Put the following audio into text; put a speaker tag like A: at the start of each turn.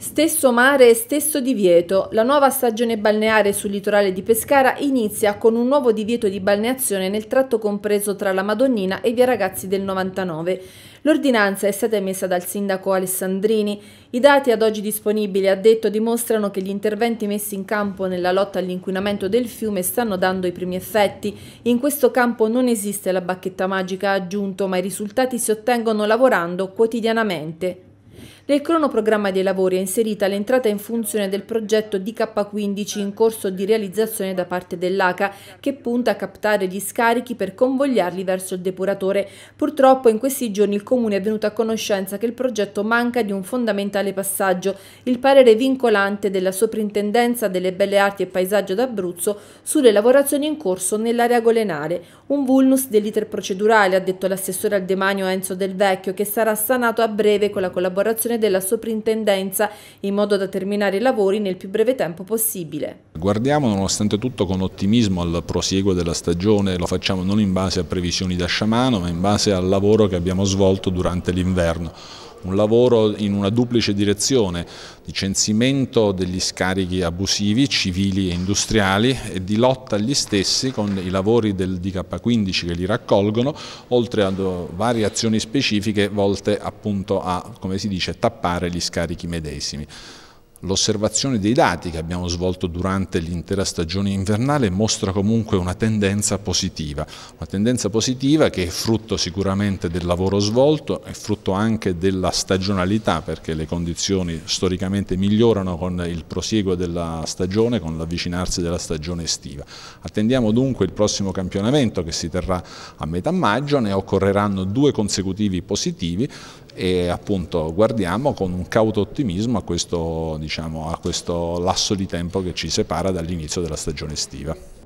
A: Stesso mare e stesso divieto. La nuova stagione balneare sul litorale di Pescara inizia con un nuovo divieto di balneazione nel tratto compreso tra la Madonnina e via Ragazzi del 99. L'ordinanza è stata emessa dal sindaco Alessandrini. I dati ad oggi disponibili, ha detto, dimostrano che gli interventi messi in campo nella lotta all'inquinamento del fiume stanno dando i primi effetti. In questo campo non esiste la bacchetta magica, ha aggiunto, ma i risultati si ottengono lavorando quotidianamente. Nel cronoprogramma dei lavori è inserita l'entrata in funzione del progetto DK15 in corso di realizzazione da parte dell'ACA, che punta a captare gli scarichi per convogliarli verso il depuratore. Purtroppo in questi giorni il Comune è venuto a conoscenza che il progetto manca di un fondamentale passaggio, il parere vincolante della Soprintendenza delle Belle Arti e Paesaggio d'Abruzzo sulle lavorazioni in corso nell'area golenare, un vulnus dell'iter procedurale, ha detto l'assessore al demanio Enzo Del Vecchio, che sarà sanato a breve con la collaborazione della soprintendenza in modo da terminare i lavori nel più breve tempo possibile.
B: Guardiamo nonostante tutto con ottimismo al prosieguo della stagione, lo facciamo non in base a previsioni da sciamano ma in base al lavoro che abbiamo svolto durante l'inverno un lavoro in una duplice direzione di censimento degli scarichi abusivi civili e industriali e di lotta agli stessi con i lavori del DK15 che li raccolgono, oltre a oh, varie azioni specifiche volte appunto a, come si dice, tappare gli scarichi medesimi. L'osservazione dei dati che abbiamo svolto durante l'intera stagione invernale mostra comunque una tendenza positiva, una tendenza positiva che è frutto sicuramente del lavoro svolto, è frutto anche della stagionalità perché le condizioni storicamente migliorano con il prosieguo della stagione, con l'avvicinarsi della stagione estiva. Attendiamo dunque il prossimo campionamento che si terrà a metà maggio, ne occorreranno due consecutivi positivi e appunto guardiamo con un cauto ottimismo a questo, diciamo, a questo lasso di tempo che ci separa dall'inizio della stagione estiva.